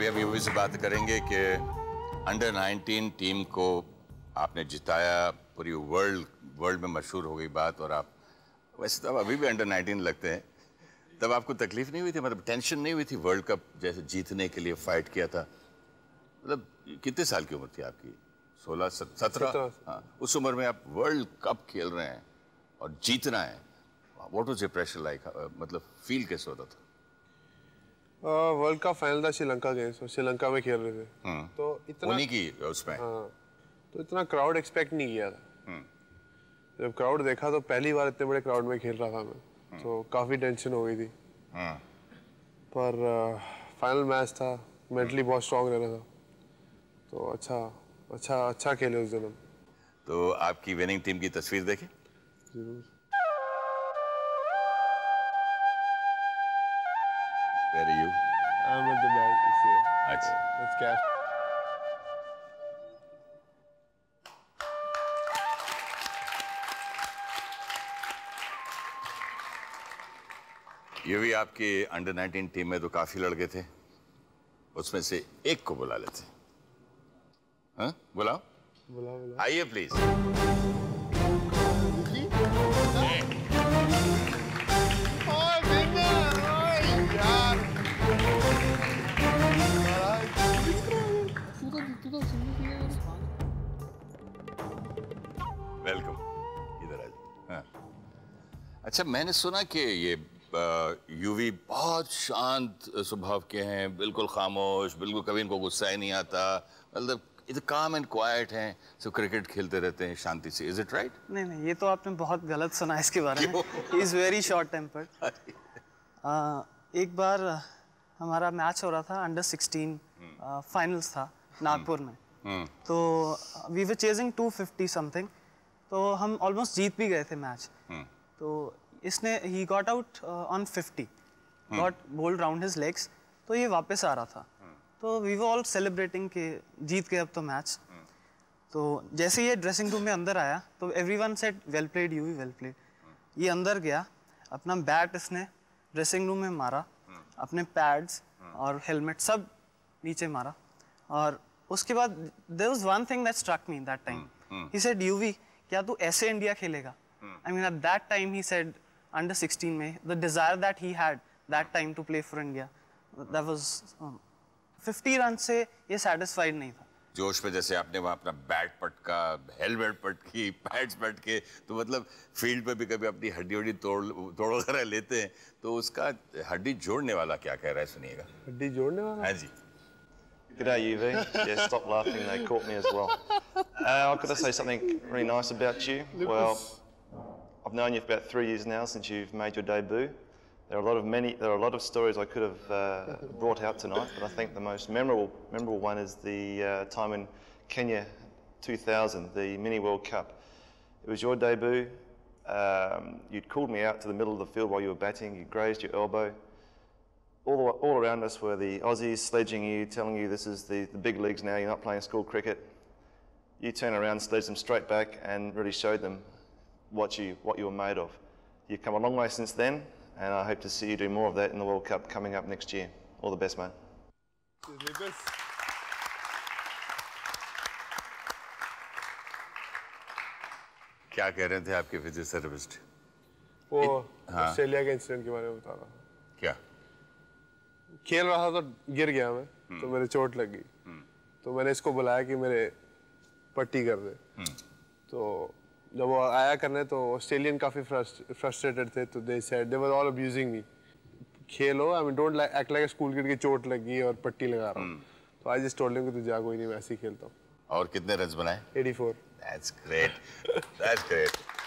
अभी हम यूवी से बात करेंगे कि अंडर 19 टीम को आपने जिताया पूरी वर्ल्ड वर्ल्ड में मशहूर हो गई बात और आप वैसे तो आप अभी भी अंडर 19 लगते हैं तब आपको तकलीफ नहीं हुई थी मतलब टेंशन नहीं हुई थी वर्ल्ड कप जैसे जीतने के लिए फाइट किया था मतलब कितने साल की उम्र थी आपकी सोलह सत्रह हाँ उस उम्र में आप वर्ल्ड कप खेल रहे हैं और जीतना है वॉट वॉज ये प्रेशर लाइक मतलब फील कैसे होता था वर्ल्ड कप फाइनल था श्रीलंका के तो श्रीलंका में खेल रहे थे हम्म। तो इतना उन्हीं की उसमें हाँ। तो इतना क्राउड एक्सपेक्ट नहीं किया था हम्म। जब क्राउड देखा तो पहली बार इतने बड़े क्राउड में खेल रहा था मैं हम्म। तो काफ़ी टेंशन हो गई थी हाँ। पर फाइनल मैच था मेंटली बहुत स्ट्रांग रहना था तो अच्छा अच्छा अच्छा खेले उस दिन हम तो आपकी विनिंग टीम की तस्वीर देखें जरूर That are you? I'm at the back. Let's see. Let's right. ये भी आपके अंडर 19 टीम में तो काफी लड़के थे उसमें से एक को बुला लेते हैं। हाँ? बुलाओ बुलाओ आइए प्लीज वेलकम इधर आज हाँ। अच्छा मैंने सुना कि ये यूवी बहुत शांत स्वभाव के हैं बिल्कुल खामोश बिल्कुल कभी इनको गुस्सा ही नहीं आता मतलब इधर काम एंड क्वाइट हैं सो क्रिकेट खेलते रहते हैं शांति से इज इट राइट नहीं नहीं ये तो आपने बहुत गलत सुना है इसके बारे में इज़ वेरी शॉर्ट टेम्पर एक बार हमारा मैच हो रहा था अंडर सिक्सटीन फाइनल्स था नागपुर में हम्म। तो we were chasing two fifty something तो हम ऑलमोस्ट जीत भी गए थे मैच हम्म। तो इसने ही got out on fifty got bowled round his legs तो ये वापस आ रहा था हम्म। तो वी वो ऑल सेलिब्रेटिंग के जीत गए अब तो मैच हम्म। तो जैसे ये ड्रेसिंग रूम में अंदर आया तो everyone said well played you well played ये अंदर गया अपना बैट इसने ड्रेसिंग रूम में मारा अपने पैड्स और हेलमेट सब नीचे मारा और उसके बाद there was one thing that struck me that time he said Yuvi क्या तू ऐसे इंडिया खेलेगा I mean at that time he said under 16 में the desire that he had that time to play for India that was 50 run से ये satisfied नहीं था जोश में जैसे आपने वहां अपना बैट पटका हेलमेट पटकी पैड्स पटके तो मतलब फील्ड पे भी कभी अपनी हड्डी हड्डी तोड़ तोड़ वगैरह लेते हैं तो उसका हड्डी जोड़ने वाला क्या कह रहा है सुनिएगा हड्डी जोड़ने वाला हाँ जी G'day, UV. Yeah, stop laughing. They caught me as well. Uh, got to say something really nice about you? Well, I've known you for about three years now since you've made your debut. There are a lot of many. There are a lot of stories I could have uh, brought out tonight, but I think the most memorable memorable one is the uh, time in Kenya, 2000, the Mini World Cup. It was your debut. Um, you'd called me out to the middle of the field while you were batting. You grazed your elbow. All, all around us were the Aussies sledging you, telling you this is the, the big leagues now. You're not playing school cricket you turn around, sledge them straight back, and really showed them what you what you were made of. You've come a long way since then, and I hope to see you do more of that in the World Cup coming up next year. All the best, mate. Cheers, क्या कह रहे थे आपके physiotherapist वो Australia के incident के बारे में बता रहा था क्या खेल रहा था तो गिर गया मैं तो मेरे चोट लग गई तो मैंने इसको बुलाया कि मेरे पट्टी कर रहे हम्म। तो जब वो आया करने तो ऑस्ट्रेलियन काफ़ी फ्रस्ट्रेटेड थे तो they said they were all abusing me खेलो I mean don't like act like school kid की चोट लगी और पट्टी लगा रहा हम्म। तो आई जस्ट टोल्ड हिम कि तू जा कोई नहीं मैं ऐसे ही खेलता हूं और कितने रन बनाए 84 दैट्स ग्रेट दैट्स ग्रेट